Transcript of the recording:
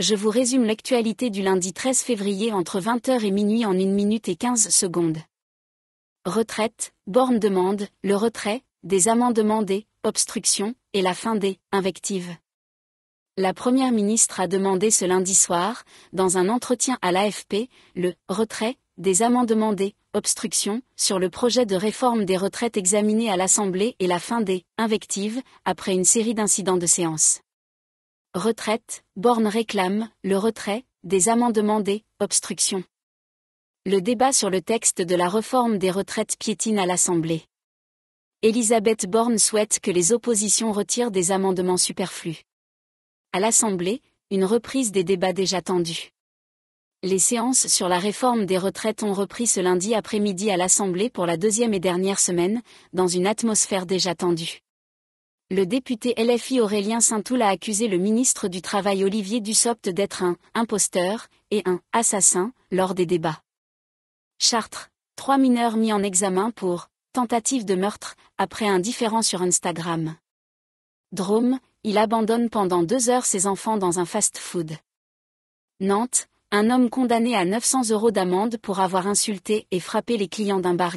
je vous résume l'actualité du lundi 13 février entre 20h et minuit en 1 minute et 15 secondes. Retraite, borne demande, le retrait, des amendements des obstruction, et la fin des invectives. La Première ministre a demandé ce lundi soir, dans un entretien à l'AFP, le retrait des amendements des obstructions sur le projet de réforme des retraites examiné à l'Assemblée et la fin des invectives après une série d'incidents de séance. Retraite, Borne réclame, le retrait, des amendements des obstruction. Le débat sur le texte de la réforme des retraites piétine à l'Assemblée. Elisabeth Borne souhaite que les oppositions retirent des amendements superflus. À l'Assemblée, une reprise des débats déjà tendus. Les séances sur la réforme des retraites ont repris ce lundi après-midi à l'Assemblée pour la deuxième et dernière semaine, dans une atmosphère déjà tendue le député LFI Aurélien saint Saint-Toul a accusé le ministre du Travail Olivier Dussopt d'être un imposteur et un assassin lors des débats. Chartres, trois mineurs mis en examen pour tentative de meurtre après un différend sur Instagram. Drôme, il abandonne pendant deux heures ses enfants dans un fast-food. Nantes, un homme condamné à 900 euros d'amende pour avoir insulté et frappé les clients d'un bar